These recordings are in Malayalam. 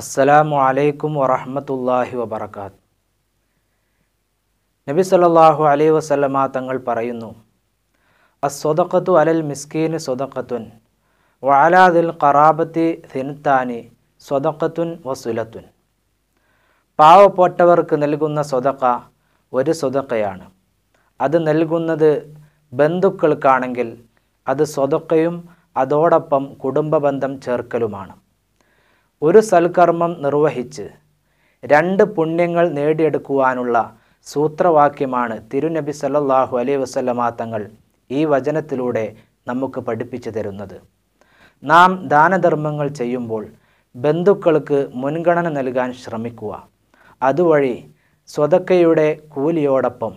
അസ്സലാമു അലൈക്കും വറഹ്മത്തുള്ളാഹി വബർക്കാത്ത് നബി സല്ലാഹു അലൈ വസല്ലമ തങ്ങൾ പറയുന്നു അസ്വദക്കത്തു അലൽ മിസ്കീന് വഅലാ വലാദിൽ ഖറാബത്തി തിനുത്താനി സ്വതക്കത്തുൻ വസുലത്തുൻ പാവപ്പെട്ടവർക്ക് നൽകുന്ന സ്വതക്ക ഒരു സ്വതക്കയാണ് അത് നൽകുന്നത് ബന്ധുക്കൾക്കാണെങ്കിൽ അത് സ്വതക്കയും അതോടൊപ്പം കുടുംബ ബന്ധം ചേർക്കലുമാണ് ഒരു സൽക്കർമ്മം നിർവഹിച്ച് രണ്ട് പുണ്യങ്ങൾ നേടിയെടുക്കുവാനുള്ള സൂത്രവാക്യമാണ് തിരുനബി സല്ലാഹു അലൈ വസല്ലമാ തങ്ങൾ ഈ വചനത്തിലൂടെ നമുക്ക് പഠിപ്പിച്ചു തരുന്നത് നാം ദാനധർമ്മങ്ങൾ ചെയ്യുമ്പോൾ ബന്ധുക്കൾക്ക് മുൻഗണന നൽകാൻ ശ്രമിക്കുക അതുവഴി സ്വതക്കയുടെ കൂലിയോടൊപ്പം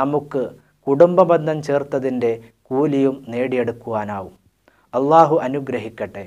നമുക്ക് കുടുംബബന്ധം ചേർത്തതിൻ്റെ കൂലിയും നേടിയെടുക്കുവാനാവും അള്ളാഹു അനുഗ്രഹിക്കട്ടെ